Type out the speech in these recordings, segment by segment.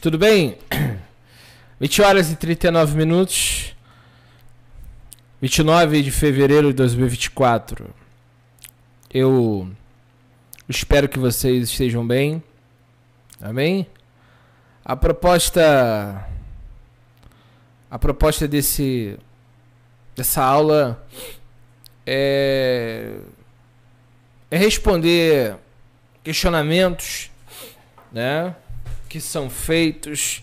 Tudo bem? 20 horas e 39 minutos. 29 de fevereiro de 2024. Eu espero que vocês estejam bem. Amém? A proposta a proposta desse dessa aula é é responder questionamentos, né? que são feitos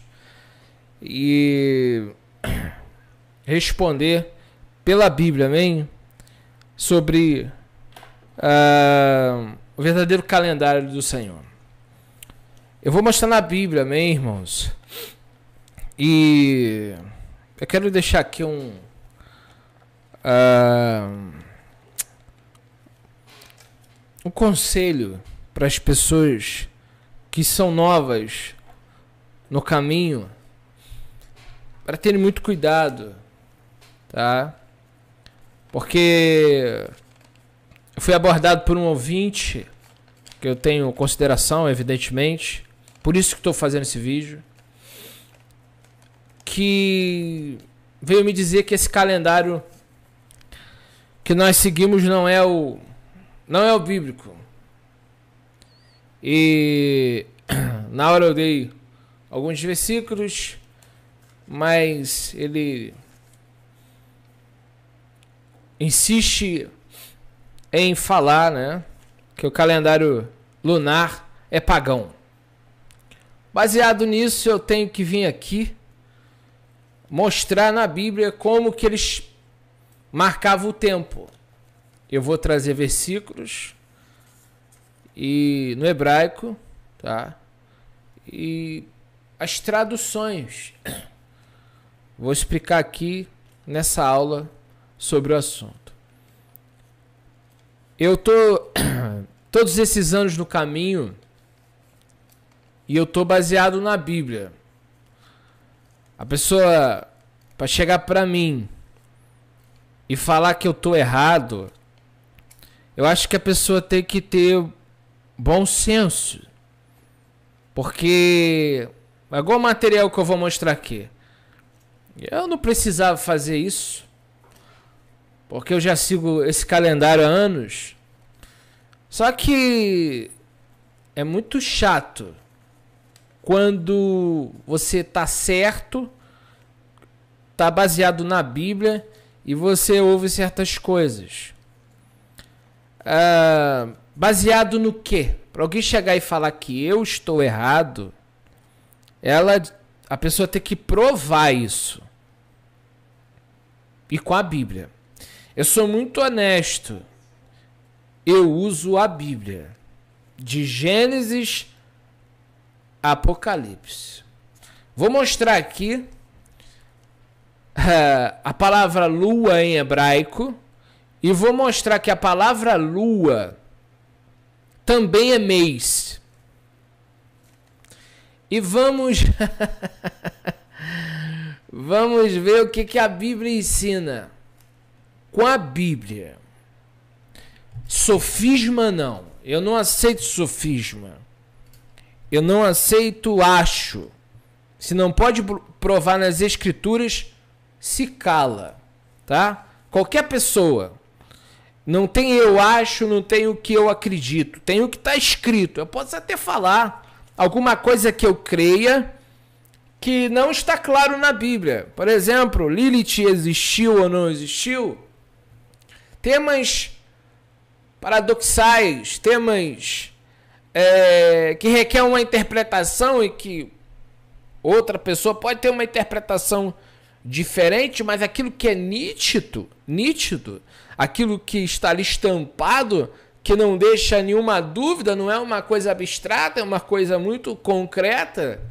e responder pela Bíblia, amém? Sobre uh, o verdadeiro calendário do Senhor. Eu vou mostrar na Bíblia, amém, irmãos? E eu quero deixar aqui um. Uh, um conselho para as pessoas que são novas no caminho para ter muito cuidado, tá? Porque eu fui abordado por um ouvinte que eu tenho consideração, evidentemente, por isso que estou fazendo esse vídeo, que veio me dizer que esse calendário que nós seguimos não é o não é o bíblico. E na hora eu dei alguns versículos, mas ele insiste em falar né, que o calendário lunar é pagão. Baseado nisso, eu tenho que vir aqui mostrar na Bíblia como que eles marcavam o tempo. Eu vou trazer versículos e no hebraico, tá? E as traduções. Vou explicar aqui nessa aula sobre o assunto. Eu tô todos esses anos no caminho e eu tô baseado na Bíblia. A pessoa para chegar para mim e falar que eu tô errado, eu acho que a pessoa tem que ter bom senso. Porque Agora o material que eu vou mostrar aqui. Eu não precisava fazer isso. Porque eu já sigo esse calendário há anos. Só que é muito chato quando você tá certo, tá baseado na Bíblia e você ouve certas coisas. Ah, baseado no quê? Para alguém chegar e falar que eu estou errado, ela a pessoa ter que provar isso. E com a Bíblia. Eu sou muito honesto. Eu uso a Bíblia. De Gênesis a Apocalipse. Vou mostrar aqui eh, a palavra lua em hebraico. E vou mostrar que a palavra lua também é mês. E vamos. vamos ver o que, que a Bíblia ensina. Com a Bíblia. Sofisma não. Eu não aceito sofisma. Eu não aceito acho. Se não pode provar nas escrituras, se cala, tá? Qualquer pessoa. Não tem eu acho, não tem o que eu acredito. Tem o que está escrito. Eu posso até falar alguma coisa que eu creia que não está claro na Bíblia. Por exemplo, Lilith existiu ou não existiu? Temas paradoxais, temas é, que requer uma interpretação e que outra pessoa pode ter uma interpretação diferente, mas aquilo que é nítido, nítido, aquilo que está ali estampado que não deixa nenhuma dúvida, não é uma coisa abstrata, é uma coisa muito concreta,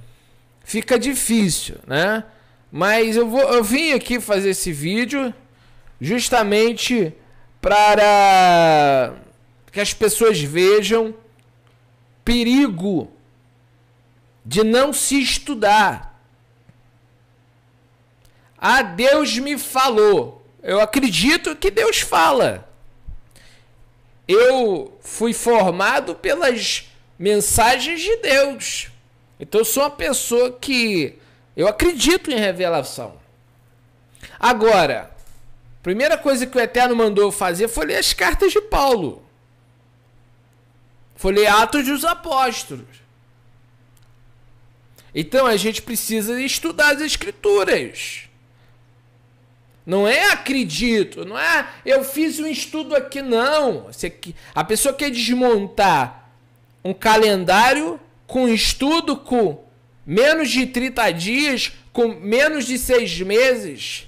fica difícil, né? Mas eu, vou, eu vim aqui fazer esse vídeo justamente para que as pessoas vejam perigo de não se estudar. Ah, Deus me falou. Eu acredito que Deus fala eu fui formado pelas mensagens de Deus. Então eu sou uma pessoa que eu acredito em revelação. Agora, a primeira coisa que o Eterno mandou fazer foi ler as cartas de Paulo. Foi ler Atos dos Apóstolos. Então a gente precisa estudar as escrituras. Não é acredito, não é eu fiz um estudo aqui, não. Você, a pessoa quer desmontar um calendário com estudo com menos de 30 dias, com menos de seis meses.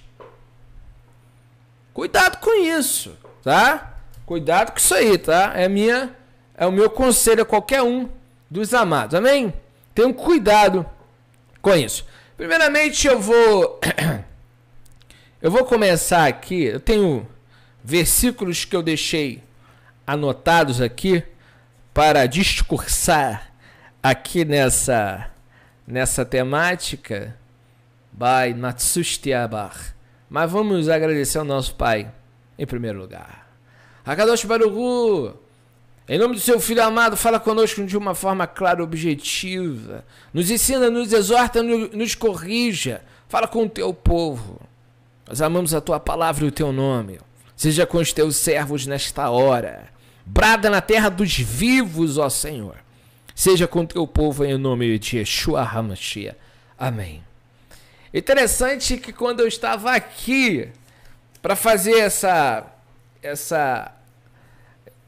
Cuidado com isso, tá? Cuidado com isso aí, tá? É minha é o meu conselho a qualquer um dos amados. Amém? Tenham cuidado com isso. Primeiramente eu vou Eu vou começar aqui. Eu tenho versículos que eu deixei anotados aqui para discursar aqui nessa nessa temática. Bai Natsushtiabar. Mas vamos agradecer ao nosso Pai em primeiro lugar. Hakadosh Barugu, em nome do seu Filho amado, fala conosco de uma forma clara e objetiva. Nos ensina, nos exorta, nos corrija. Fala com o teu povo. Nós amamos a tua palavra e o teu nome. Seja com os teus servos nesta hora. Brada na terra dos vivos, ó Senhor. Seja com o teu povo em nome de Yeshua HaMashiach. Amém. Interessante que quando eu estava aqui para fazer essa. essa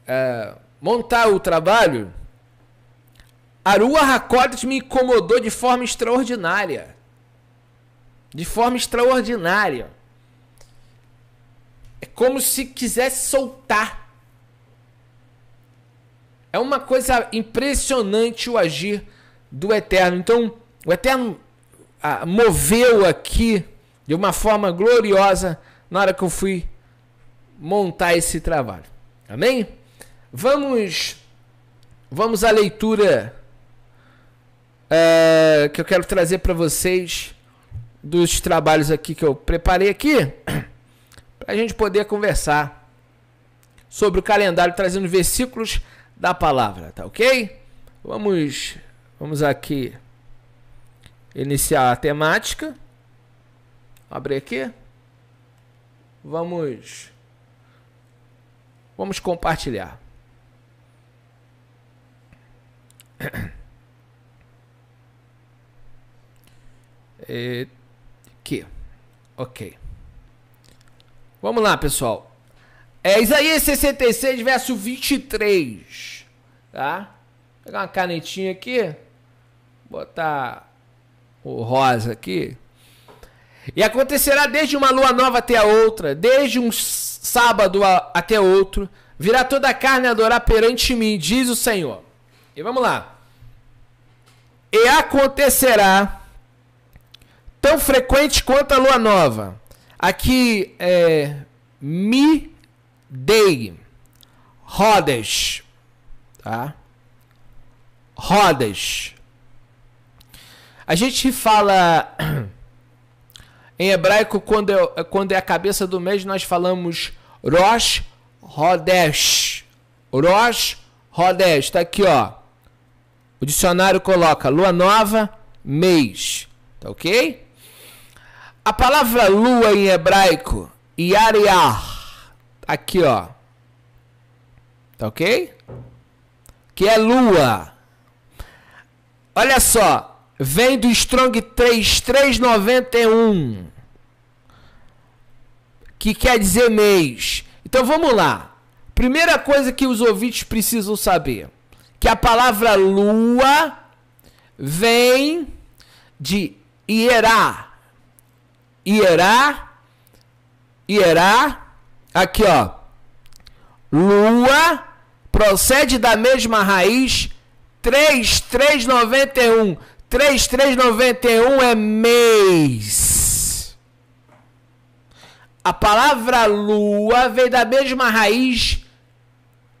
uh, montar o trabalho, Arua Hakodes me incomodou de forma extraordinária. De forma extraordinária como se quisesse soltar. É uma coisa impressionante o agir do Eterno. Então, o Eterno ah, moveu aqui de uma forma gloriosa na hora que eu fui montar esse trabalho. Amém? Vamos vamos à leitura eh, que eu quero trazer para vocês dos trabalhos aqui que eu preparei aqui. para a gente poder conversar sobre o calendário trazendo versículos da palavra, tá ok? Vamos, vamos aqui iniciar a temática. Abre aqui. Vamos, vamos compartilhar. É, aqui, ok. Vamos lá, pessoal. É Isaías 66, verso 23. Tá? Vou pegar uma canetinha aqui. Botar o rosa aqui. E acontecerá desde uma lua nova até a outra, desde um sábado a, até outro. Virá toda a carne adorar perante mim, diz o Senhor. E vamos lá. E acontecerá tão frequente quanto a lua nova Aqui é Mi Dei rodas, tá? Rodas. A gente fala em hebraico quando é, quando é a cabeça do mês, nós falamos Rosh Rodesh. Rosh Rodesh, tá aqui, ó. O dicionário coloca lua nova, mês, tá OK? A palavra lua em hebraico, Yariah, aqui ó, tá ok? Que é lua. Olha só, vem do Strong 3391, que quer dizer mês. Então vamos lá. Primeira coisa que os ouvintes precisam saber, que a palavra lua vem de hierá Ierá, Ierá, aqui ó, Lua procede da mesma raiz 3391. 3391 é mês. A palavra lua vem da mesma raiz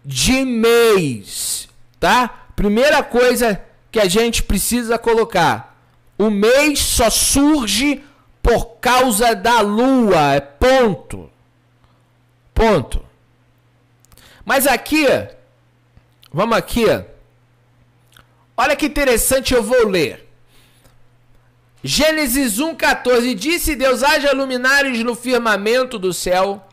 de mês, tá? Primeira coisa que a gente precisa colocar. O mês só surge por causa da lua. É ponto. Ponto. Mas aqui, vamos aqui. Olha que interessante, eu vou ler. Gênesis 1,14 Disse Deus: haja luminares no firmamento do céu,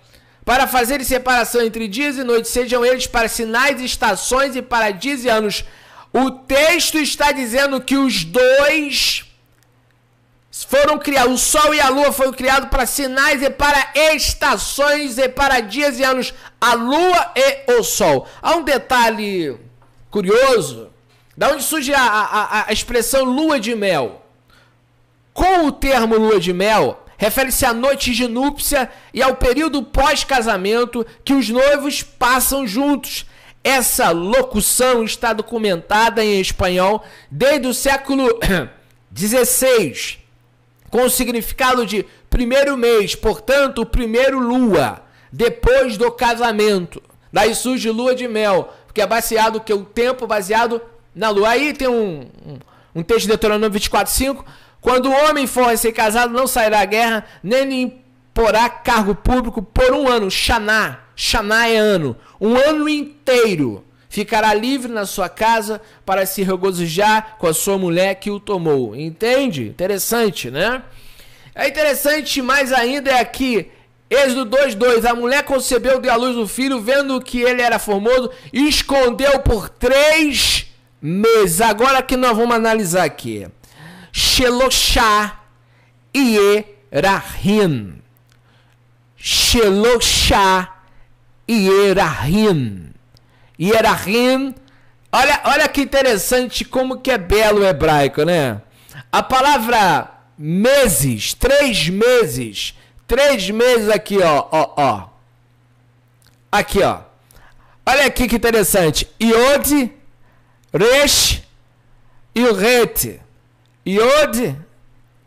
para fazerem separação entre dias e noites, sejam eles para sinais, estações e para dias e anos. O texto está dizendo que os dois foram criados, o Sol e a Lua foram criados para sinais e para estações e para dias e anos, a Lua e o Sol. Há um detalhe curioso, da onde surge a, a, a expressão Lua de Mel? Com o termo Lua de Mel, refere-se à noite de núpcia e ao período pós-casamento que os noivos passam juntos. Essa locução está documentada em espanhol desde o século 16. com o significado de primeiro mês, portanto, o primeiro lua, depois do casamento. Daí surge lua de mel, porque é baseado que o é tempo baseado na lua. Aí tem um, um, um texto de Deuteronômio 24:5, quando o homem for ser casado não sairá à guerra, nem lhe imporá cargo público por um ano. Xaná, Xaná é ano, um ano inteiro ficará livre na sua casa para se regozijar com a sua mulher que o tomou. Entende? Interessante, né? É interessante mais ainda é que Êxodo 2:2 A mulher concebeu de à luz o filho, vendo que ele era formoso, e escondeu por três meses. Agora que nós vamos analisar aqui. Sheloshá Ierahin. Sheloshá Ierahin. Yerahim. Olha, olha que interessante como que é belo o hebraico, né? A palavra meses, três meses, três meses aqui, ó, ó, ó. Aqui, ó. Olha aqui que interessante. Iod, Resh e o Rete. Iod,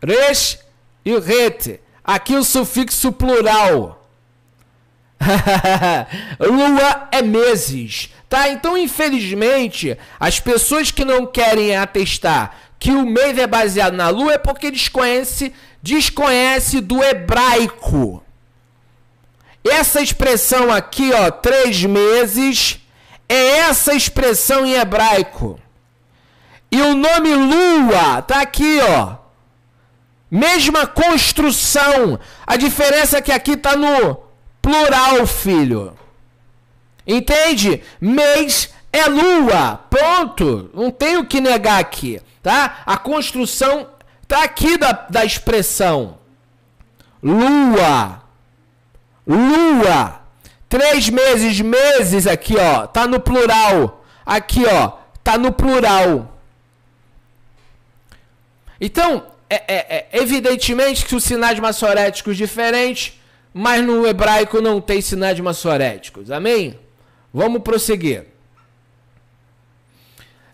Resh e o Rete. Aqui o sufixo plural. Lua é meses. Tá? Então, infelizmente, as pessoas que não querem atestar que o mês é baseado na lua é porque desconhece, desconhece do hebraico. Essa expressão aqui, ó, três meses, é essa expressão em hebraico. E o nome lua tá aqui, ó. Mesma construção. A diferença é que aqui tá no plural, filho. Entende? Mês é lua. Ponto. Não tenho que negar aqui, tá? A construção tá aqui da, da expressão. Lua. Lua. Três meses, meses aqui, ó. Tá no plural. Aqui, ó. Tá no plural. Então, é, é, é, evidentemente que os sinais maçoréticos diferentes, mas no hebraico não tem sinais maçoréticos. Amém? Vamos prosseguir.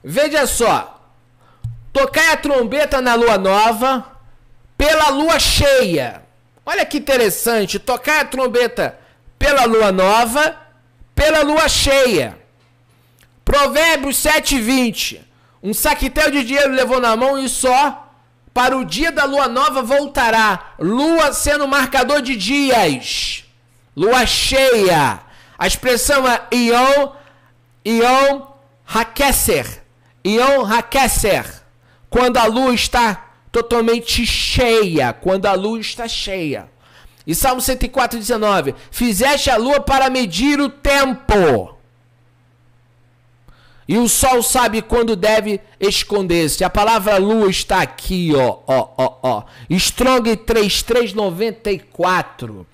Veja só. Tocar a trombeta na lua nova pela lua cheia. Olha que interessante. Tocar a trombeta pela lua nova, pela lua cheia. Provérbios 7:20. Um saquitel de dinheiro levou na mão e só para o dia da lua nova voltará. Lua sendo marcador de dias. Lua cheia a expressão é ion, ion Hakesser. Ion Hakesser. Quando a lua está totalmente cheia. Quando a lua está cheia. E Salmo 104, 19. Fizeste a lua para medir o tempo. E o sol sabe quando deve esconder-se. A palavra lua está aqui, ó, ó, ó, ó. Strong 3394.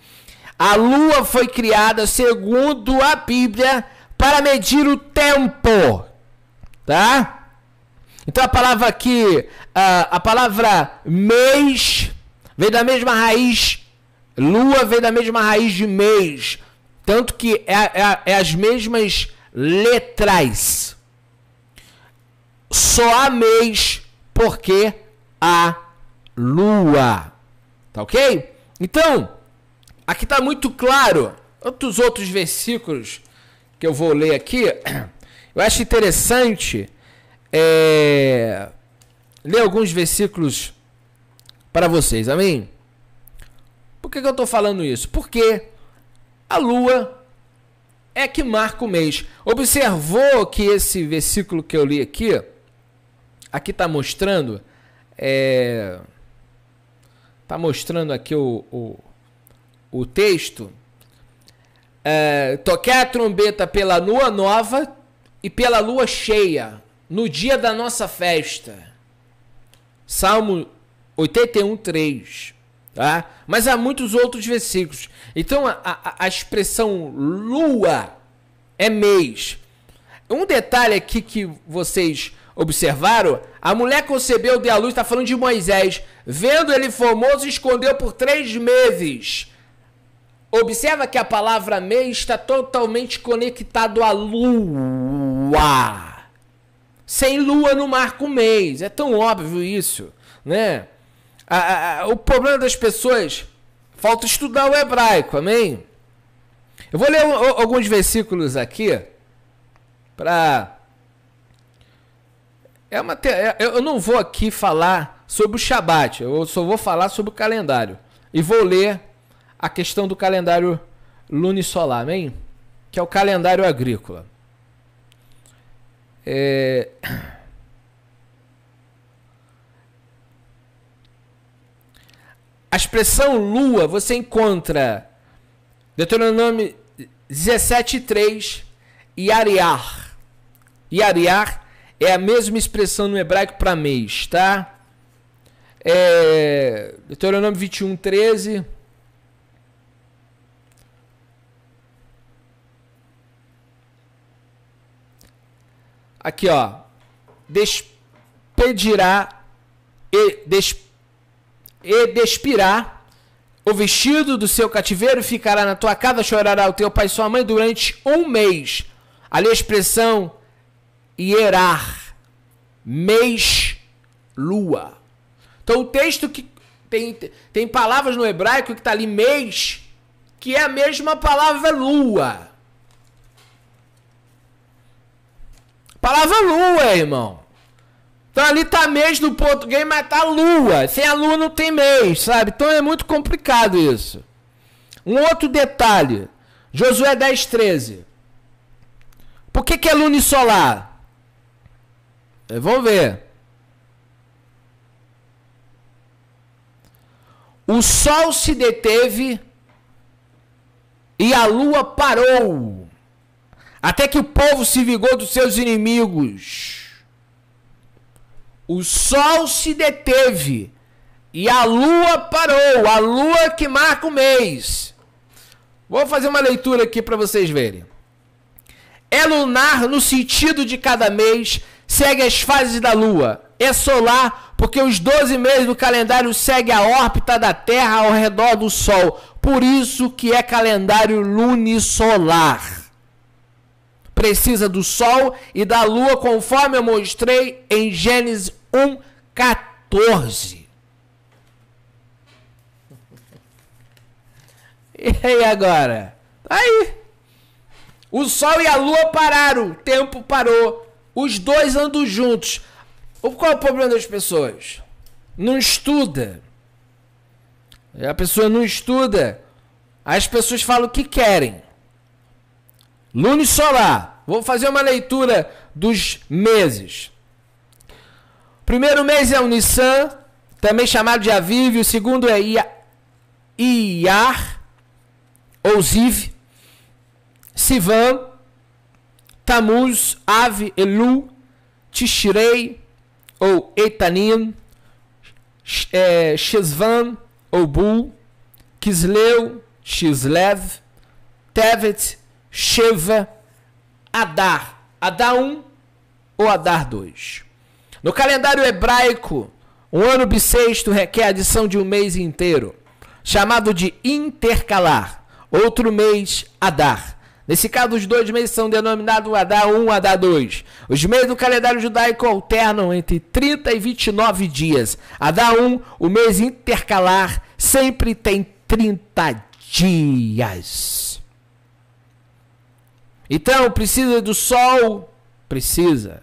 A lua foi criada, segundo a Bíblia, para medir o tempo. Tá? Então a palavra aqui, a, a palavra mês, vem da mesma raiz. Lua vem da mesma raiz de mês. Tanto que é, é, é as mesmas letras. Só há mês porque a lua. Tá ok? Então, Aqui está muito claro. Outros outros versículos que eu vou ler aqui, eu acho interessante é, ler alguns versículos para vocês, amém? Por que, que eu estou falando isso? Porque a lua é que marca o mês. Observou que esse versículo que eu li aqui, aqui está mostrando, está é, tá mostrando aqui o, o o texto, é, toquei a trombeta pela lua nova e pela lua cheia, no dia da nossa festa. Salmo 81, 3. Tá? Mas há muitos outros versículos. Então a, a, a expressão lua é mês. Um detalhe aqui que vocês observaram, a mulher concebeu de a luz, está falando de Moisés. Vendo ele formoso, escondeu por três meses. Observa que a palavra mês está totalmente conectado à lua. Sem lua no marco mês. É tão óbvio isso, né? A, a, a, o problema das pessoas falta estudar o hebraico, amém? Eu vou ler o, o, alguns versículos aqui para é uma te... É, eu não vou aqui falar sobre o Shabat, eu só vou falar sobre o calendário e vou ler a questão do calendário lunisolar, amém? Que é o calendário agrícola. É... A expressão lua você encontra Deuteronômio 17:3 e Ariar. E Ariar é a mesma expressão no hebraico para mês, tá? É, Deuteronômio 21:13 Aqui, ó. Despedirá e, des, e despirá o vestido do seu cativeiro, ficará na tua casa, chorará o teu pai e sua mãe durante um mês. Ali a expressão hierar, mês, lua. Então o texto que tem, tem palavras no hebraico que está ali mês, que é a mesma palavra lua. Palavra lua, irmão. Então ali tá mês no português, mas tá lua. Sem a lua não tem mês, sabe? Então é muito complicado isso. Um outro detalhe. Josué 10, 13. Por que, que é solar é, Vamos ver. O sol se deteve e a lua parou até que o povo se vingou dos seus inimigos. O sol se deteve e a lua parou, a lua que marca o mês. Vou fazer uma leitura aqui para vocês verem. É lunar no sentido de cada mês, segue as fases da lua. É solar porque os 12 meses do calendário seguem a órbita da Terra ao redor do sol. Por isso que é calendário lunisolar precisa do sol e da lua, conforme eu mostrei em Gênesis 1, 14. E aí agora? Aí. O sol e a lua pararam, o tempo parou. Os dois andam juntos. Qual é o problema das pessoas? Não estuda. A pessoa não estuda. As pessoas falam o que querem. Nunes Solar. Vou fazer uma leitura dos meses. Primeiro mês é o Nissan, também chamado de Aviv. O segundo é Ia, Iar, ou Ziv, Sivan, Tamuz, Ave, Elu, Tishrei, ou Etanim, Shesvan, é, ou Bu, Kisleu, Xlev, Tevet, Sheva, Adar. Adar 1 ou Adar 2. No calendário hebraico, um ano bissexto requer a adição de um mês inteiro, chamado de intercalar. Outro mês, Adar. Nesse caso, os dois meses são denominados Adar 1 e Adar 2. Os meses do calendário judaico alternam entre 30 e 29 dias. Adar 1, o mês intercalar, sempre tem 30 dias. Então, precisa do sol? Precisa.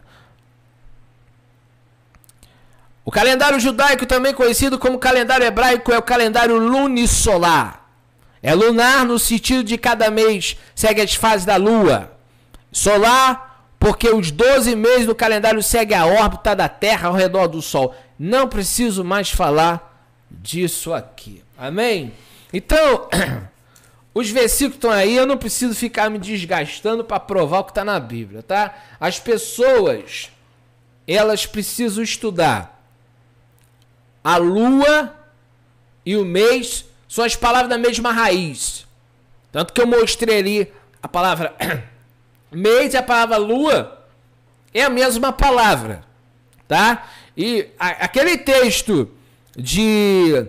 O calendário judaico, também conhecido como calendário hebraico, é o calendário lunisolar. É lunar no sentido de cada mês segue as fases da lua. Solar, porque os 12 meses do calendário seguem a órbita da Terra ao redor do Sol. Não preciso mais falar disso aqui. Amém? Então, Os versículos estão aí, eu não preciso ficar me desgastando para provar o que está na Bíblia, tá? As pessoas, elas precisam estudar a lua e o mês são as palavras da mesma raiz. Tanto que eu mostrei ali a palavra mês e a palavra lua é a mesma palavra, tá? E a, aquele texto de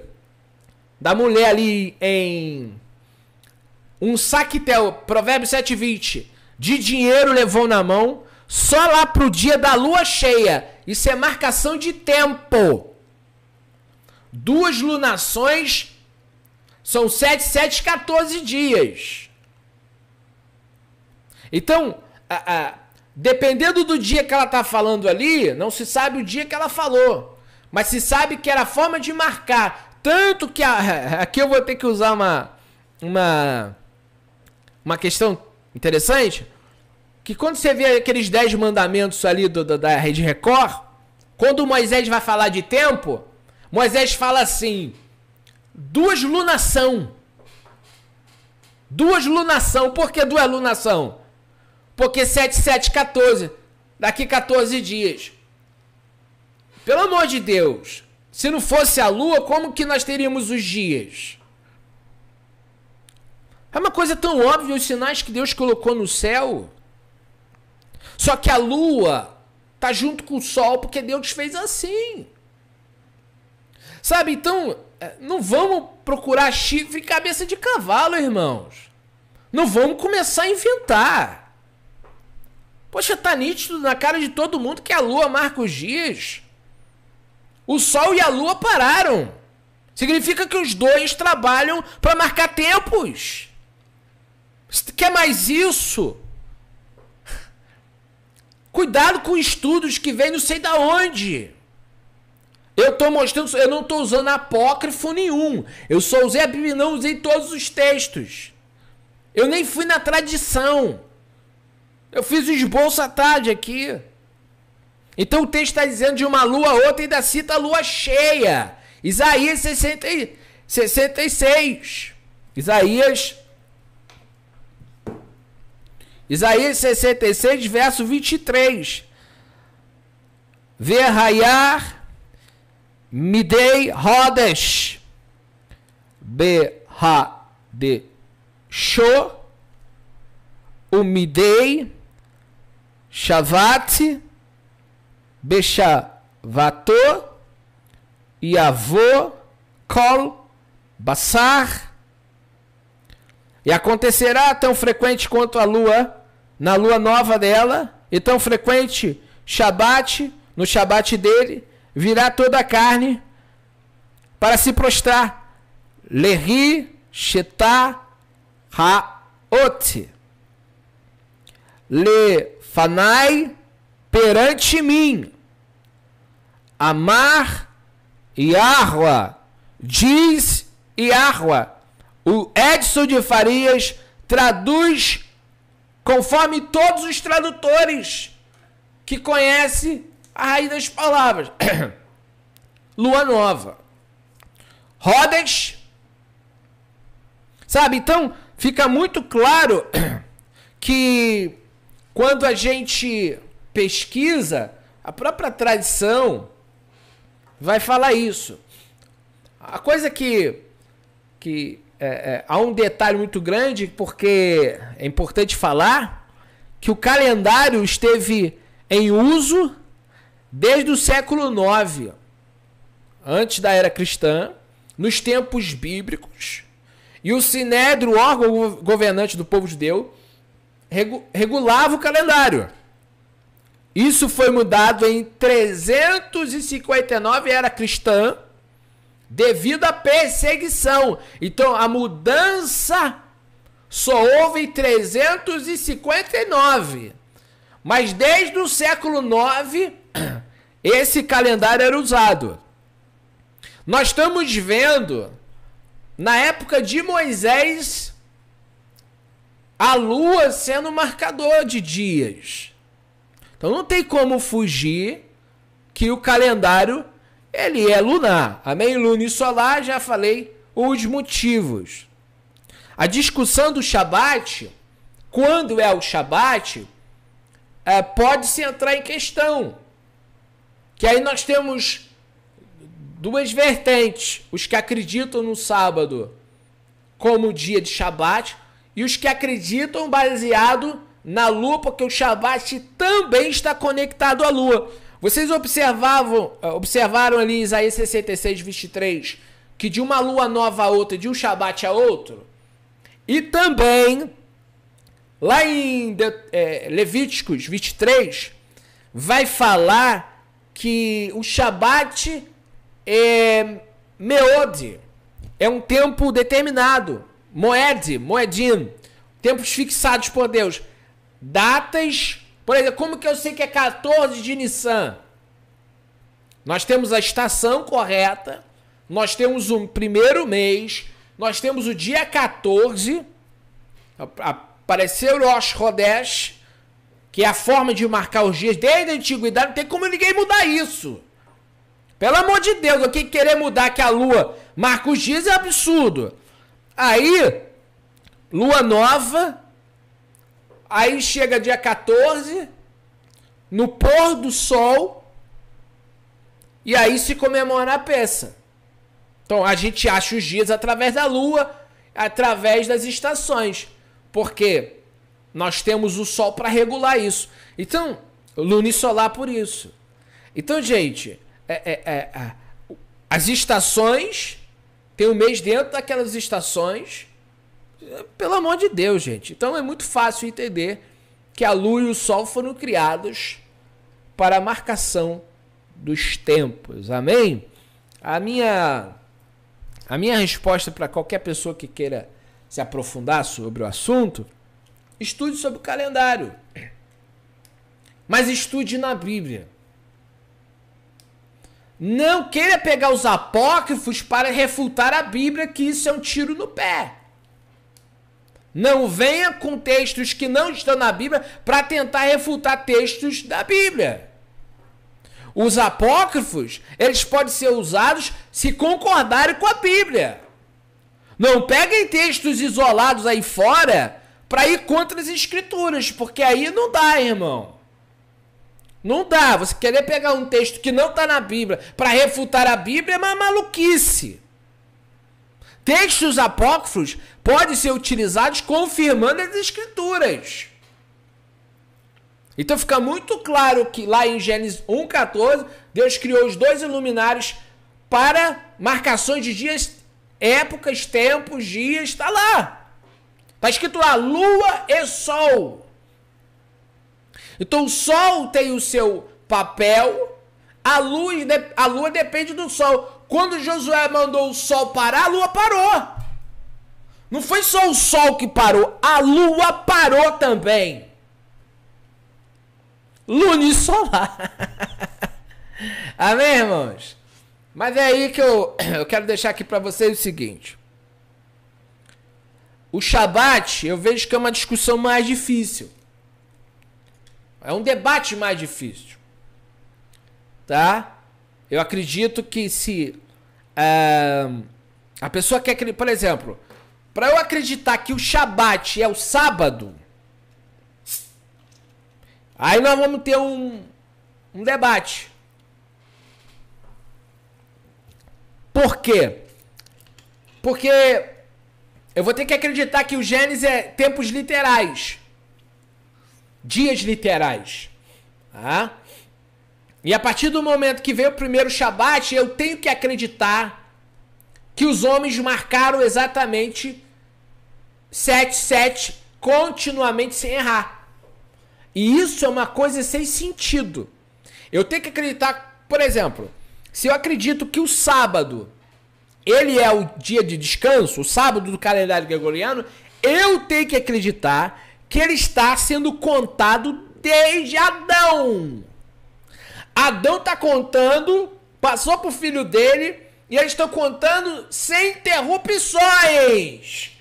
da mulher ali em um saquetel, provérbio 720, de dinheiro levou na mão, só lá pro dia da lua cheia. Isso é marcação de tempo. Duas lunações são 7, 7, 14 dias. Então, a, a, dependendo do dia que ela tá falando ali, não se sabe o dia que ela falou. Mas se sabe que era a forma de marcar. Tanto que a, aqui eu vou ter que usar uma. uma uma questão interessante, que quando você vê aqueles dez mandamentos ali do, do, da Rede Record, quando Moisés vai falar de tempo, Moisés fala assim, duas lunação. Duas lunação. Por que duas lunação? Porque 7, 7, 14. Daqui 14 dias. Pelo amor de Deus. Se não fosse a lua, como que nós teríamos os dias? É uma coisa tão óbvia os sinais que Deus colocou no céu. Só que a lua tá junto com o sol porque Deus fez assim. Sabe? Então, é, não vamos procurar chifre e cabeça de cavalo, irmãos. Não vamos começar a inventar. Poxa, tá nítido na cara de todo mundo que a lua marca os dias. O sol e a lua pararam. Significa que os dois trabalham para marcar tempos. Quer mais isso? Cuidado com estudos que vêm não sei da onde. Eu estou mostrando, eu não estou usando apócrifo nenhum. Eu só usei a Bíblia, não usei todos os textos. Eu nem fui na tradição. Eu fiz o esboço à tarde aqui. Então o texto está dizendo de uma lua a outra e ainda cita a lua cheia. Isaías 60, 66. Isaías Isaías 66, verso 23. Verraiar midei rodes. Berra de show. Umidei. Shavat. Bechavato. avô. col Bassar. E acontecerá tão frequente quanto a lua, na lua nova dela, e tão frequente Shabat, no Shabat dele, virá toda a carne para se prostrar. Lehi Shetá Haot. Le Fanai perante mim. Amar Yahua. Diz Yahua o Edson de Farias traduz conforme todos os tradutores que conhece a raiz das palavras. Lua nova. Rodas. Sabe? Então, fica muito claro que quando a gente pesquisa, a própria tradição vai falar isso. A coisa que, que é, é, há um detalhe muito grande, porque é importante falar que o calendário esteve em uso desde o século IX, antes da era cristã, nos tempos bíblicos. E o Sinédrio, órgão governante do povo judeu, regulava o calendário. Isso foi mudado em 359 era cristã devido à perseguição. Então, a mudança só houve em 359. Mas desde o século 9, esse calendário era usado. Nós estamos vendo, na época de Moisés, a lua sendo marcador de dias. Então não tem como fugir que o calendário ele é lunar. Amém? Luna e solar, já falei os motivos. A discussão do Shabat, quando é o Shabat, é, pode-se entrar em questão. Que aí nós temos duas vertentes: os que acreditam no sábado como dia de Shabat e os que acreditam baseado na lua, porque o Shabat também está conectado à lua. Vocês observavam, eh, observaram ali em Isaías 66, 23, que de uma lua nova a outra, de um Shabat a outro, e também lá em de, é, Levíticos 23, vai falar que o Shabat é meode, é um tempo determinado, moed, moedim, tempos fixados por Deus, datas por exemplo, como que eu sei que é 14 de Nissan? Nós temos a estação correta, nós temos um primeiro mês, nós temos o dia 14, apareceu Rosh Hodesh, que é a forma de marcar os dias desde a antiguidade, não tem como ninguém mudar isso. Pelo amor de Deus, o que querer mudar que a lua marca os dias é absurdo. Aí, lua nova, Aí chega dia 14, no pôr do sol, e aí se comemora a peça. Então a gente acha os dias através da lua, através das estações, porque nós temos o sol para regular isso. Então, solar por isso. Então, gente, é, é, é, é as estações tem o um mês dentro daquelas estações pelo amor de Deus, gente. Então é muito fácil entender que a lua e o sol foram criados para a marcação dos tempos. Amém? A minha a minha resposta para qualquer pessoa que queira se aprofundar sobre o assunto, estude sobre o calendário. Mas estude na Bíblia. Não queira pegar os apócrifos para refutar a Bíblia, que isso é um tiro no pé. Não venha com textos que não estão na Bíblia para tentar refutar textos da Bíblia. Os apócrifos, eles podem ser usados se concordarem com a Bíblia. Não peguem textos isolados aí fora para ir contra as escrituras, porque aí não dá, irmão. Não dá. Você querer pegar um texto que não está na Bíblia para refutar a Bíblia é uma maluquice. Textos apócrifos podem ser utilizados confirmando as escrituras. Então fica muito claro que lá em Gênesis 1:14, Deus criou os dois iluminários para marcações de dias, épocas, tempos, dias, está lá. Está escrito lá lua e sol. Então o sol tem o seu papel, a luz, a lua depende do sol quando Josué mandou o sol parar, a lua parou. Não foi só o sol que parou, a lua parou também. Lunisolar. Amém, irmãos? Mas é aí que eu, eu quero deixar aqui para vocês o seguinte. O Shabat, eu vejo que é uma discussão mais difícil. É um debate mais difícil. Tá? Eu acredito que se a pessoa quer que, por exemplo, para eu acreditar que o Shabat é o sábado, aí nós vamos ter um, um debate. Por quê? Porque eu vou ter que acreditar que o Gênesis é tempos literais. Dias literais. Tá? E a partir do momento que vem o primeiro Shabat, eu tenho que acreditar que os homens marcaram exatamente 7-7 continuamente sem errar. E isso é uma coisa sem sentido. Eu tenho que acreditar, por exemplo, se eu acredito que o sábado ele é o dia de descanso, o sábado do calendário gregoriano, eu tenho que acreditar que ele está sendo contado desde Adão. Adão está contando, passou para o filho dele, e eles estão contando sem interrupções.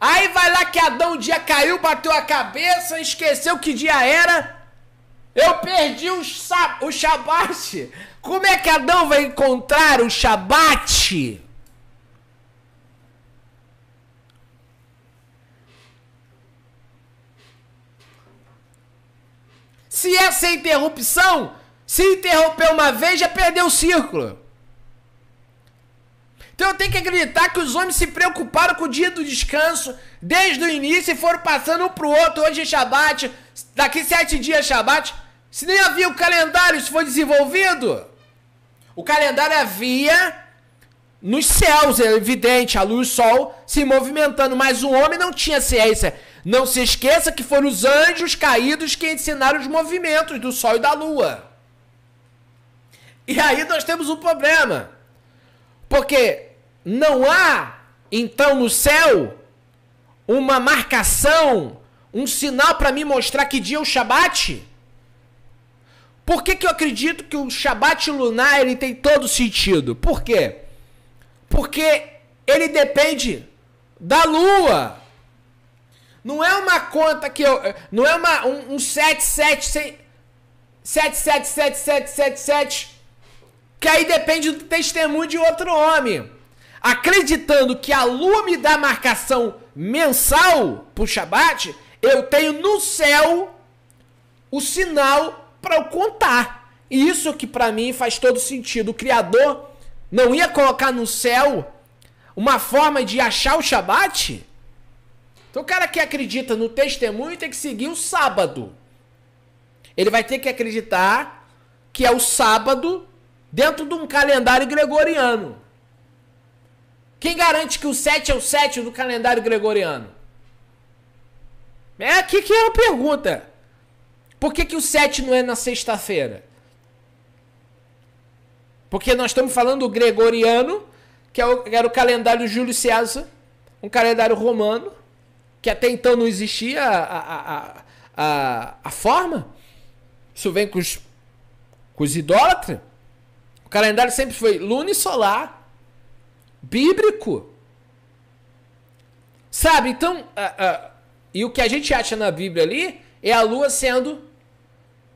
Aí vai lá que Adão um dia caiu, bateu a cabeça, esqueceu que dia era. Eu perdi o, o Shabat. Como é que Adão vai encontrar o Shabat? Se é sem interrupção, se interromper uma vez, já perdeu o círculo. Então eu tenho que acreditar que os homens se preocuparam com o dia do descanso desde o início e foram passando um pro outro. Hoje é Shabat, daqui sete dias é Shabat. Se nem havia o calendário, isso foi desenvolvido. O calendário havia nos céus, é evidente, a luz, o sol se movimentando, mas o homem não tinha ciência. Não se esqueça que foram os anjos caídos que ensinaram os movimentos do sol e da lua. E aí nós temos um problema. Porque não há, então, no céu, uma marcação, um sinal para me mostrar que dia é o Shabat? Por que, que eu acredito que o Shabat lunar ele tem todo sentido? Por quê? Porque ele depende da lua. Não é uma conta que eu. Não é uma, um, um 77777777 que aí depende do testemunho de outro homem. Acreditando que a lua me dá marcação mensal pro Shabat, eu tenho no céu o sinal para eu contar. E isso que para mim faz todo sentido. O Criador não ia colocar no céu uma forma de achar o Shabat? Então o cara que acredita no testemunho tem que seguir o sábado. Ele vai ter que acreditar que é o sábado dentro de um calendário gregoriano. Quem garante que o 7 é o 7 do calendário gregoriano? É aqui que é a pergunta. Por que, que o 7 não é na sexta-feira? Porque nós estamos falando do gregoriano, é que, era o calendário Júlio César, um calendário romano, que até então não existia a, a, a, a, a forma. Isso vem com os, com os idólatras calendário sempre foi lunisolar, bíblico. Sabe? Então, uh, uh, e o que a gente acha na Bíblia ali é a lua sendo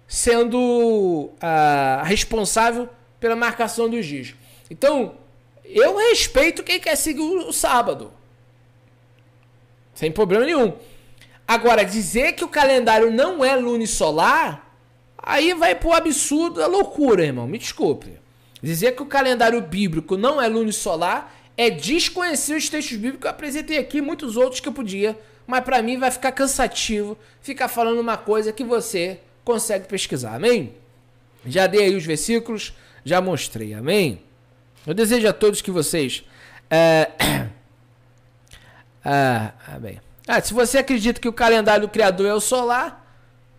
sendo uh, responsável pela marcação dos dias. Então, eu respeito quem quer seguir o sábado. Sem problema nenhum. Agora, dizer que o calendário não é lunisolar, aí vai pro absurdo da loucura, irmão. Me desculpe. Dizer que o calendário bíblico não é lunisolar é desconhecer os textos bíblicos que eu apresentei aqui, muitos outros que eu podia, mas para mim vai ficar cansativo ficar falando uma coisa que você consegue pesquisar. Amém? Já dei aí os versículos, já mostrei. Amém? Eu desejo a todos que vocês. É... é ah, bem. Ah, se você acredita que o calendário do Criador é o solar,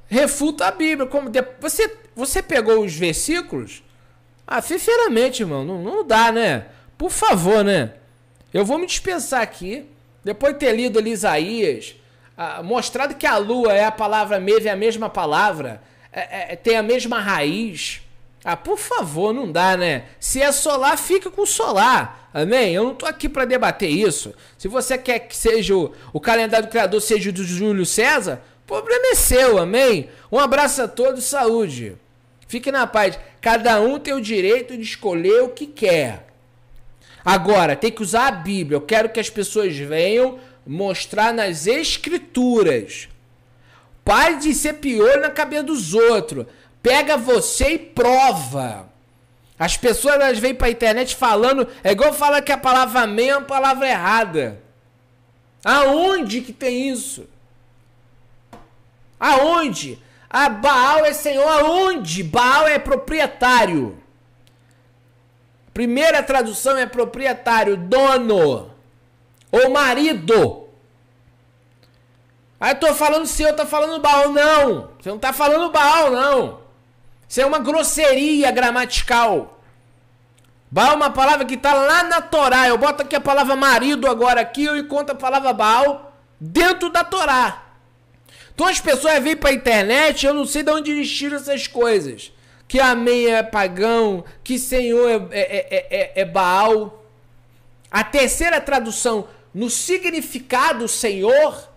refuta a Bíblia. Como de... você, você pegou os versículos ah, sinceramente, irmão, não, não dá, né? Por favor, né? Eu vou me dispensar aqui. Depois de ter lido ali Isaías, ah, mostrado que a lua é a palavra mesmo, é a mesma palavra, é, é, é tem a mesma raiz. Ah, por favor, não dá, né? Se é solar, fica com solar. Amém? Eu não tô aqui para debater isso. Se você quer que seja o, o calendário do Criador seja o de Júlio César, o problema é seu, amém? Um abraço a todos, saúde. Fique na paz. Cada um tem o direito de escolher o que quer. Agora, tem que usar a Bíblia. Eu quero que as pessoas venham mostrar nas Escrituras. Pare de ser pior na cabeça dos outros. Pega você e prova. As pessoas elas vêm a internet falando, é igual falar que a palavra amém é uma palavra errada. Aonde que tem isso? Aonde? Ah, Baal é senhor aonde? Baal é proprietário. Primeira tradução é proprietário, dono ou marido. Aí ah, eu tô falando senhor, tá falando Baal. Não, você não tá falando Baal, não. Isso é uma grosseria gramatical. Baal é uma palavra que está lá na Torá. Eu boto aqui a palavra marido agora aqui, eu encontro a palavra Baal dentro da Torá. Todas então as pessoas vêm pra internet, eu não sei de onde eles tiram essas coisas. Que amém é pagão, que senhor é é, é, é, é, é Baal. A terceira tradução, no significado senhor,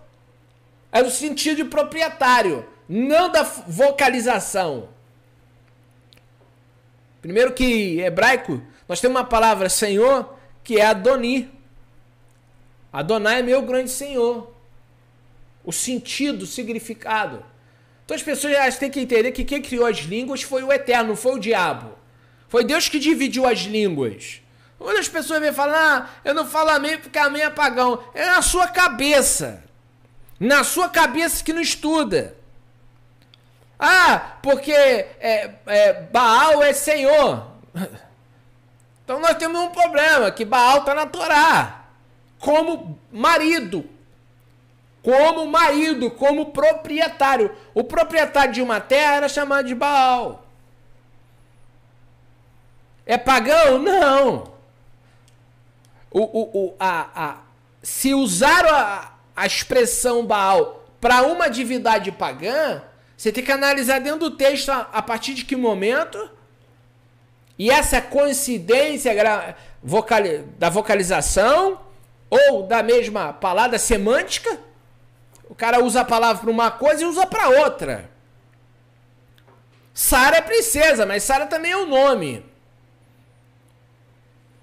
é no sentido de proprietário, não da vocalização. Primeiro que hebraico, nós temos uma palavra senhor que é Adoni. Adonai é meu grande senhor o sentido, o significado. Então as pessoas elas têm que entender que quem criou as línguas foi o Eterno, não foi o diabo. Foi Deus que dividiu as línguas. Quando as pessoas vêm falar, ah, eu não falo amém porque amém é pagão. É na sua cabeça. Na sua cabeça que não estuda. Ah, porque é, é, Baal é Senhor. Então nós temos um problema, que Baal está na Torá. Como marido, como marido, como proprietário. O proprietário de uma terra era chamado de Baal. É pagão? Não. O, o, o, a, a, se usaram a, a expressão Baal para uma divindade pagã, você tem que analisar dentro do texto a, a partir de que momento e essa coincidência vocal, da vocalização ou da mesma palavra semântica o cara usa a palavra para uma coisa e usa para outra. Sara é princesa, mas Sara também é o um nome.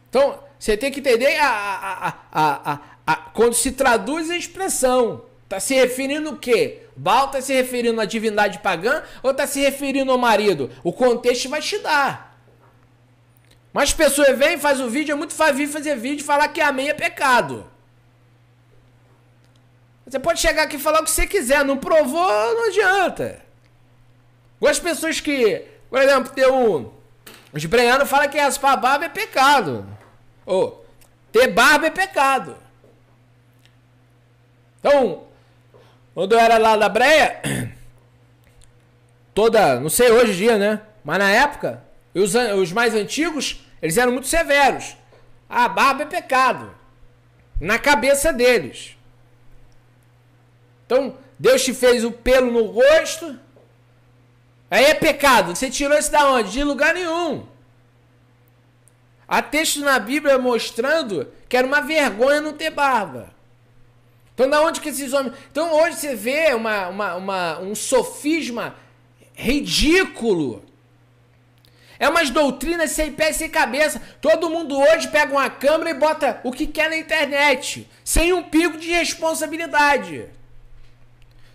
Então, você tem que entender a, a, a, a, quando se traduz a expressão. Está se referindo o quê? Baal está se referindo à divindade pagã ou está se referindo ao marido? O contexto vai te dar. Mas pessoas vêm, faz o vídeo, é muito fácil fazer vídeo e falar que amém é pecado. Você pode chegar aqui e falar o que você quiser, não provou, não adianta. Igual as pessoas que, por exemplo, tem um. Os breianos falam que raspar a barba é pecado. Ou ter barba é pecado. Então, quando eu era lá da breia, toda. Não sei hoje em dia, né? Mas na época, os, os mais antigos, eles eram muito severos. A ah, barba é pecado. Na cabeça deles. Então, Deus te fez o pelo no rosto. Aí é pecado. Você tirou isso da onde? De lugar nenhum. Há texto na Bíblia mostrando que era uma vergonha não ter barba. Então, da onde que esses homens. Então, hoje você vê uma, uma, uma, um sofisma ridículo. É umas doutrinas sem pé e sem cabeça. Todo mundo hoje pega uma câmera e bota o que quer na internet, sem um pico de responsabilidade.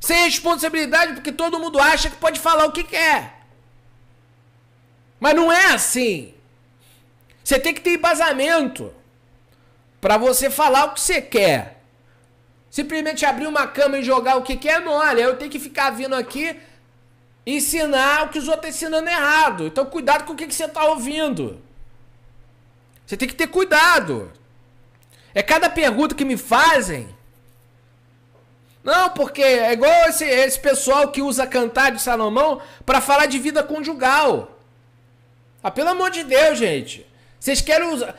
Sem responsabilidade, porque todo mundo acha que pode falar o que quer. Mas não é assim. Você tem que ter embasamento para você falar o que você quer. Simplesmente abrir uma cama e jogar o que quer, não. Olha, eu tenho que ficar vindo aqui ensinar o que os outros estão ensinando errado. Então cuidado com o que, que você está ouvindo. Você tem que ter cuidado. É cada pergunta que me fazem não, porque é igual esse, esse pessoal que usa cantar de Salomão para falar de vida conjugal. Ah, pelo amor de Deus, gente. Vocês querem usar.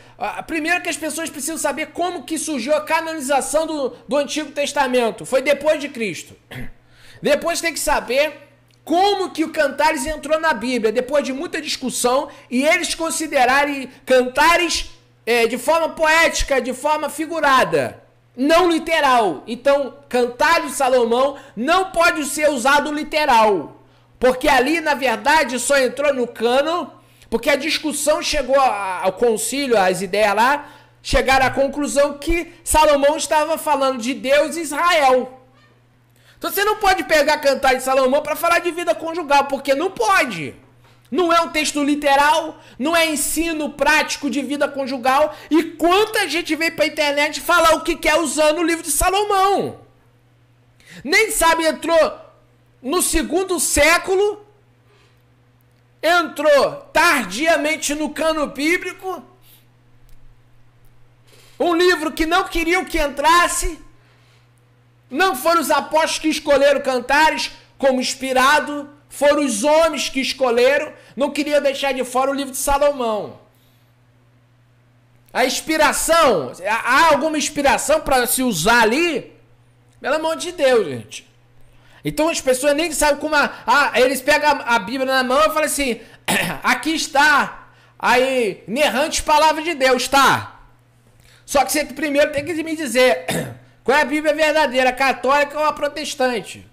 primeiro que as pessoas precisam saber como que surgiu a canonização do, do Antigo Testamento. Foi depois de Cristo. Depois tem que saber como que o Cantares entrou na Bíblia, depois de muita discussão, e eles considerarem Cantares é, de forma poética, de forma figurada não literal. Então, Cantar de Salomão não pode ser usado literal. Porque ali, na verdade, só entrou no cano, porque a discussão chegou ao concílio, as ideias lá, chegaram à conclusão que Salomão estava falando de Deus e Israel. Então você não pode pegar Cantar de Salomão para falar de vida conjugal, porque não pode. Não é um texto literal, não é ensino prático de vida conjugal. E quanta gente vem a internet falar o que quer usando o livro de Salomão. Nem sabe, entrou no segundo século, entrou tardiamente no cano bíblico. Um livro que não queriam que entrasse. Não foram os apóstolos que escolheram cantares como inspirado foram os homens que escolheram, não queria deixar de fora o livro de Salomão. A inspiração, há alguma inspiração para se usar ali? Pelo amor de Deus, gente. Então as pessoas nem sabem como. A, a, eles pegam a, a Bíblia na mão e falam assim: aqui está. Aí, inerrantes palavra de Deus, tá? Só que você primeiro tem que me dizer qual é a Bíblia verdadeira, católica ou a protestante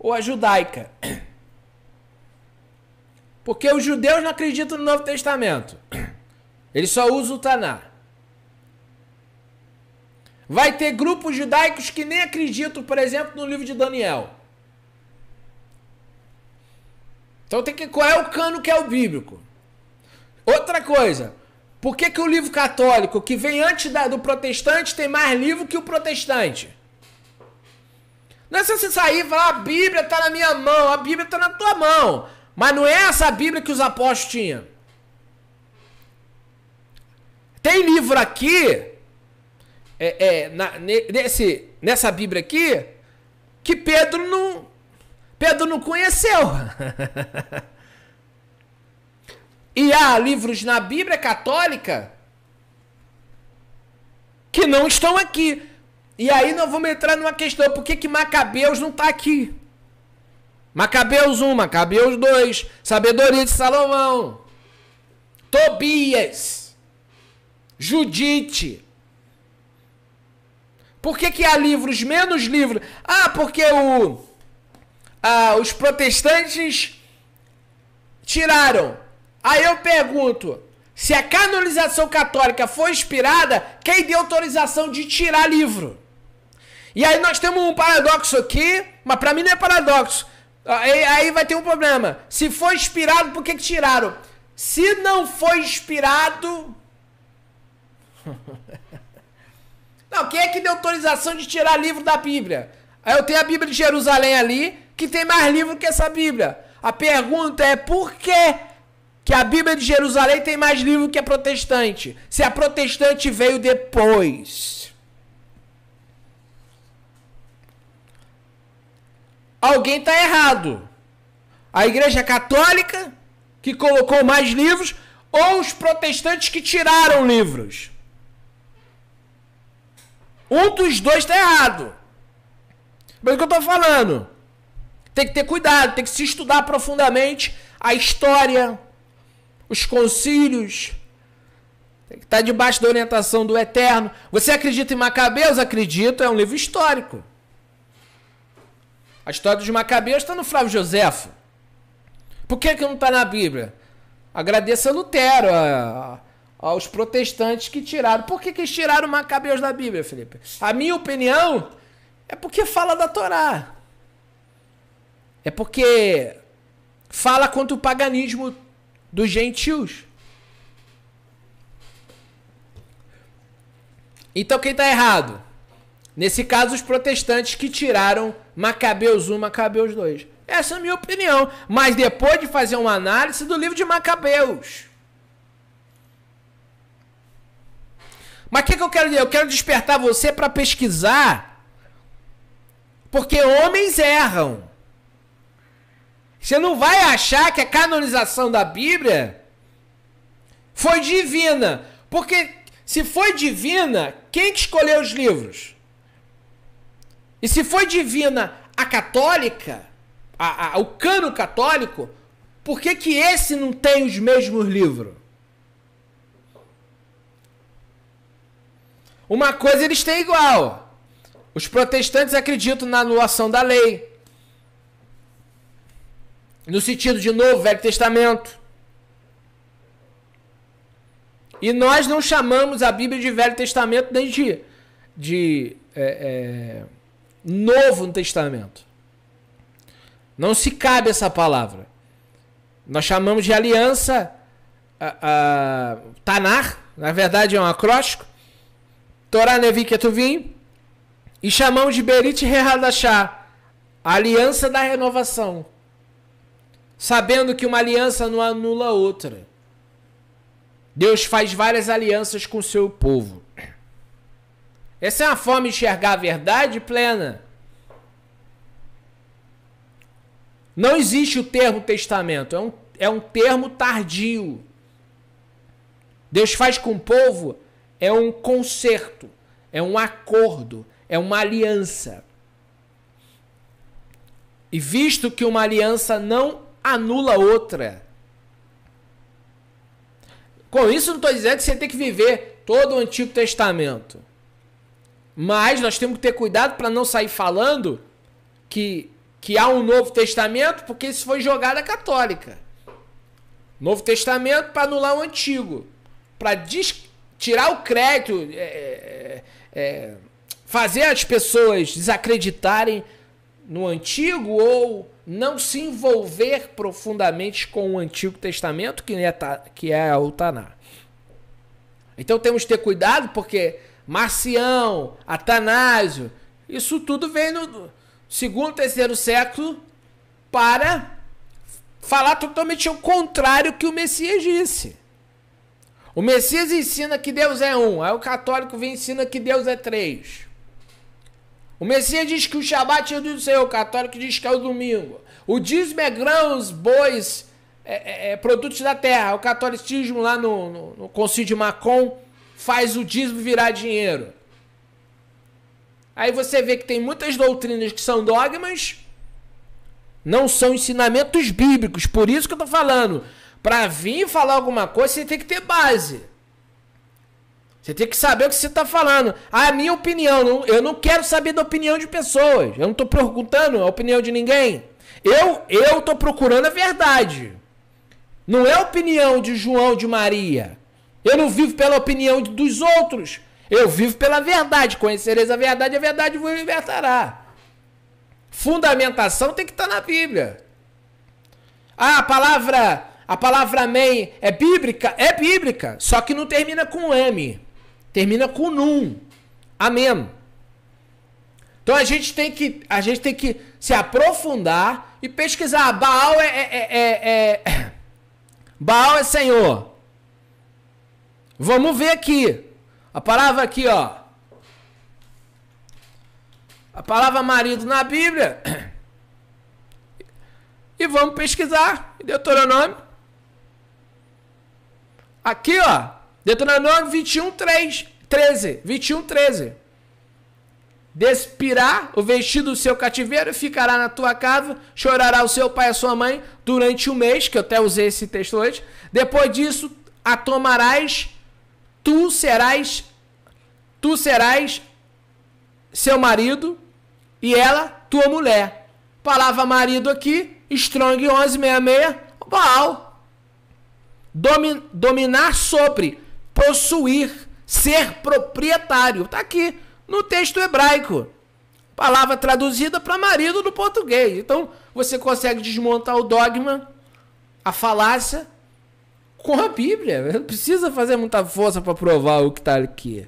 ou a judaica. Porque os judeus não acreditam no Novo Testamento. Eles só usam o Taná. Vai ter grupos judaicos que nem acreditam, por exemplo, no livro de Daniel. Então tem que qual é o cano que é o bíblico. Outra coisa, por que, que o livro católico que vem antes da, do protestante tem mais livro que o protestante? Não é se você sair e falar, a Bíblia está na minha mão, a Bíblia está na tua mão. Mas não é essa Bíblia que os apóstolos tinham. Tem livro aqui, é, é, na, nesse, nessa Bíblia aqui, que Pedro não, Pedro não conheceu. e há livros na Bíblia católica que não estão aqui. E aí nós vamos entrar numa questão, por que que Macabeus não tá aqui? Macabeus 1, Macabeus 2, Sabedoria de Salomão, Tobias, Judite. Por que que há livros, menos livros? Ah, porque o, ah, os protestantes tiraram. Aí eu pergunto, se a canonização católica foi inspirada, quem deu autorização de tirar livro? E aí nós temos um paradoxo aqui, mas para mim não é paradoxo. Ah, aí, aí, vai ter um problema. Se foi inspirado, por que, que tiraram? Se não foi inspirado. não, quem é que deu autorização de tirar livro da Bíblia? Aí eu tenho a Bíblia de Jerusalém ali, que tem mais livro que essa Bíblia. A pergunta é por que, que a Bíblia de Jerusalém tem mais livro que a protestante? Se a protestante veio depois. alguém está errado. A Igreja Católica, que colocou mais livros, ou os protestantes que tiraram livros. Um dos dois está errado. Mas é o que eu estou falando? Tem que ter cuidado, tem que se estudar profundamente a história, os concílios. Tem que estar tá debaixo da orientação do Eterno. Você acredita em Macabeus? Acredito, é um livro histórico. A história dos Macabeus está no Flávio Josefo. Por que, que não está na Bíblia? Agradeça a Lutero, a, a, aos protestantes que tiraram. Por que, que eles tiraram Macabeus da Bíblia, Felipe? A minha opinião é porque fala da Torá. É porque fala contra o paganismo dos gentios. Então quem está errado? Nesse caso, os protestantes que tiraram Macabeus 1, Macabeus 2. Essa é a minha opinião. Mas depois de fazer uma análise do livro de Macabeus. Mas o que, que eu quero dizer? Eu quero despertar você para pesquisar. Porque homens erram. Você não vai achar que a canonização da Bíblia foi divina. Porque se foi divina, quem que escolheu os livros? E se foi divina a católica, a, a, o cano católico, por que, que esse não tem os mesmos livros? Uma coisa eles têm igual. Os protestantes acreditam na anulação da lei. No sentido de novo, Velho Testamento. E nós não chamamos a Bíblia de Velho Testamento nem de, de é, é Novo no Testamento. Não se cabe essa palavra. Nós chamamos de aliança a, a, Tanar, na verdade é um acróstico. Torá Nevi Ketuvim. E chamamos de Berit Rehadashah, aliança da renovação. Sabendo que uma aliança não anula outra. Deus faz várias alianças com o seu povo. Essa é uma forma de enxergar a verdade plena. Não existe o termo testamento, é um, é um termo tardio. Deus faz com o povo é um conserto, é um acordo, é uma aliança. E visto que uma aliança não anula outra. Com isso, não estou dizendo que você tem que viver todo o Antigo Testamento. Mas nós temos que ter cuidado para não sair falando que, que há um Novo Testamento, porque isso foi jogada católica. Novo Testamento para anular o Antigo, para tirar o crédito, é, é, é, fazer as pessoas desacreditarem no Antigo ou não se envolver profundamente com o Antigo Testamento, que é, que é o Taná. Então temos que ter cuidado, porque Marcião, Atanásio, isso tudo vem no segundo, terceiro século para falar totalmente o contrário que o Messias disse. O Messias ensina que Deus é um, aí o católico vem e ensina que Deus é três. O Messias diz que o Shabat é do Senhor, o católico diz que é o domingo. O dízimo é grãos, bois, é, é, é, produtos da terra. O catolicismo lá no, no, no Concílio de Macon faz o dízimo virar dinheiro. Aí você vê que tem muitas doutrinas que são dogmas, não são ensinamentos bíblicos. Por isso que eu tô falando. Para vir falar alguma coisa, você tem que ter base. Você tem que saber o que você está falando. A minha opinião, eu não quero saber da opinião de pessoas. Eu não estou perguntando a opinião de ninguém. Eu eu estou procurando a verdade. Não é a opinião de João de Maria. Eu não vivo pela opinião dos outros. Eu vivo pela verdade. Conhecereis a verdade, a verdade vos libertará. Fundamentação tem que estar na Bíblia. Ah, a palavra, a palavra amém é bíblica? É bíblica, só que não termina com M. Termina com num. Amém. Então a gente tem que, a gente tem que se aprofundar e pesquisar. Baal é, é, é, é Baal é Senhor. Vamos ver aqui. A palavra aqui, ó. A palavra marido na Bíblia. E vamos pesquisar. Deuteronômio. Aqui, ó. Deuteronômio 21, 3, 13. 21, 13. Despirá o vestido do seu cativeiro, ficará na tua casa, chorará o seu pai e a sua mãe durante um mês, que eu até usei esse texto hoje. Depois disso, a tomarás tu serás tu serás seu marido e ela tua mulher. Palavra marido aqui, Strong 1166, Baal. Domin, dominar sobre, possuir, ser proprietário. Tá aqui no texto hebraico. Palavra traduzida para marido no português. Então, você consegue desmontar o dogma, a falácia com a Bíblia. Não precisa fazer muita força para provar o que está aqui.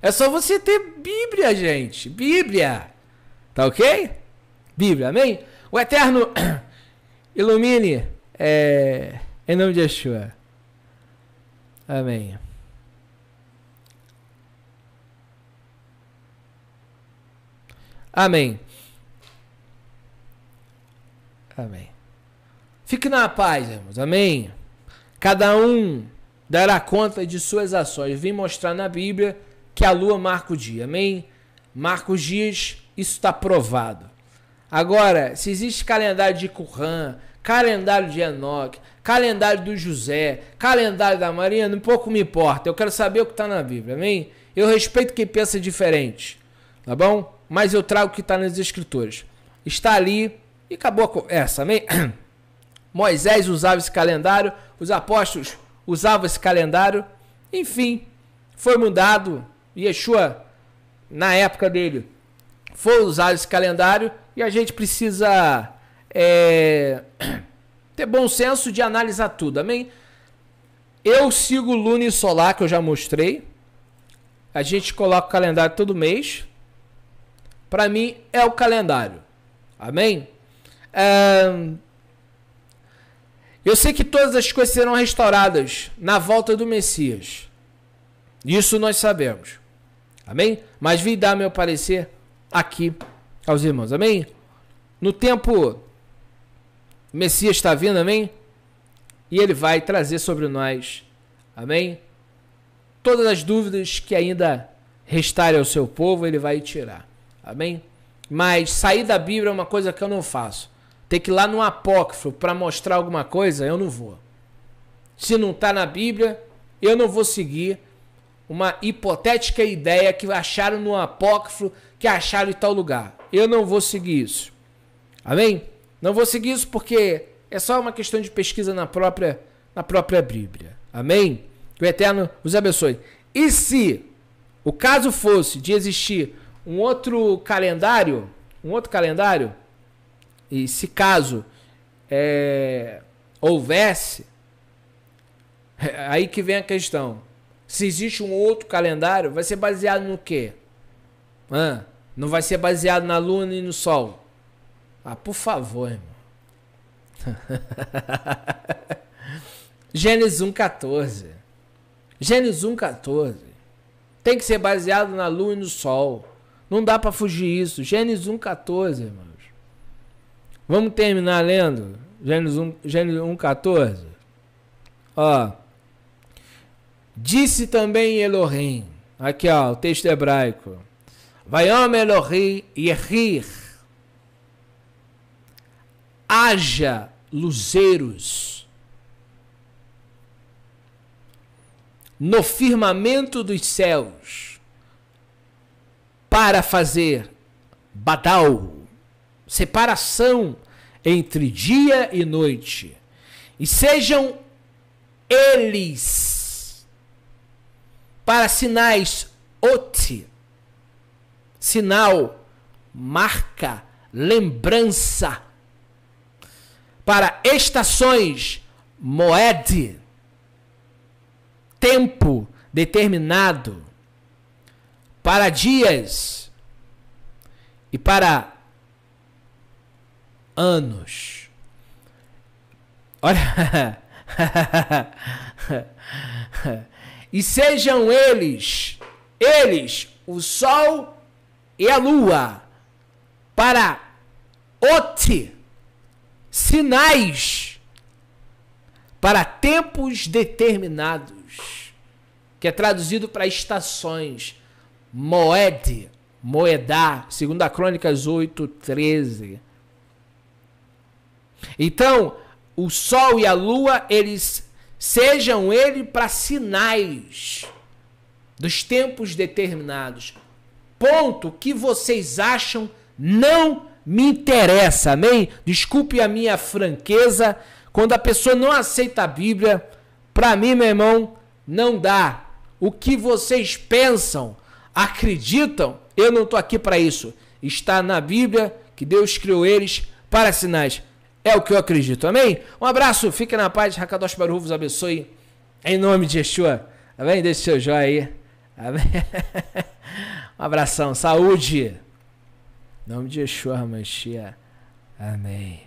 É só você ter Bíblia, gente. Bíblia. Tá ok? Bíblia, amém? O Eterno ilumine é, em nome de Yeshua. Amém. Amém. Amém. Fique na paz, irmãos. Amém. Cada um dará conta de suas ações. Vim mostrar na Bíblia que a lua marca o dia. Amém? Marca os dias, isso está provado. Agora, se existe calendário de Curran, calendário de Enoque, calendário do José, calendário da Maria, um pouco me importa. Eu quero saber o que está na Bíblia, amém? Eu respeito quem pensa diferente, tá bom? Mas eu trago o que está nas Escrituras. Está ali e acabou a conversa, amém? Moisés usava esse calendário, os apóstolos usavam esse calendário. Enfim, foi mudado. Yeshua, na época dele, foi usar esse calendário e a gente precisa é, ter bom senso de analisar tudo, amém? Eu sigo o Luna Solar, que eu já mostrei. A gente coloca o calendário todo mês. Para mim, é o calendário. Amém? Eu sei que todas as coisas serão restauradas na volta do Messias. Isso nós sabemos. Amém? Mas vim dar meu parecer aqui aos irmãos. Amém? No tempo, o Messias está vindo. Amém? E ele vai trazer sobre nós. Amém? Todas as dúvidas que ainda restarem ao seu povo, ele vai tirar. Amém? Mas sair da Bíblia é uma coisa que eu não faço ter que ir lá no apócrifo para mostrar alguma coisa, eu não vou. Se não está na Bíblia, eu não vou seguir uma hipotética ideia que acharam no apócrifo, que acharam em tal lugar. Eu não vou seguir isso. Amém? Não vou seguir isso porque é só uma questão de pesquisa na própria, na própria Bíblia. Amém? Que o Eterno os abençoe. E se o caso fosse de existir um outro calendário, um outro calendário, e se caso é, houvesse, é aí que vem a questão. Se existe um outro calendário, vai ser baseado no quê? Ah, não vai ser baseado na Lua nem no sol. Ah, por favor, irmão. Gênesis 1,14. Gênesis 1,14. Tem que ser baseado na lua e no sol. Não dá para fugir isso. Gênesis 1,14, irmão. Vamos terminar lendo Gênesis 1, Gênesis 1 14. Ó. Disse também Elohim. Aqui, ó, o texto hebraico. Vaiom Elohim Yerir. Haja luzeiros no firmamento dos céus para fazer badal separação entre dia e noite, e sejam eles para sinais oti, sinal, marca, lembrança, para estações moed, tempo determinado, para dias e para anos. Olha. e sejam eles, eles, o sol e a lua, para Ote, sinais para tempos determinados, que é traduzido para estações. Moed, Moedá, segundo a Crônicas 8, 13. Então, o sol e a lua, eles sejam ele para sinais dos tempos determinados. Ponto que vocês acham não me interessa, amém? Desculpe a minha franqueza, quando a pessoa não aceita a Bíblia, para mim, meu irmão, não dá. O que vocês pensam, acreditam, eu não estou aqui para isso. Está na Bíblia que Deus criou eles para sinais. É o que eu acredito, amém? Um abraço, fique na paz, Hakadosh Baruch vos abençoe, em nome de Yeshua, amém? Deixe seu joinha aí, amém? Um abração, saúde, em nome de Yeshua, Hamashiach, amém.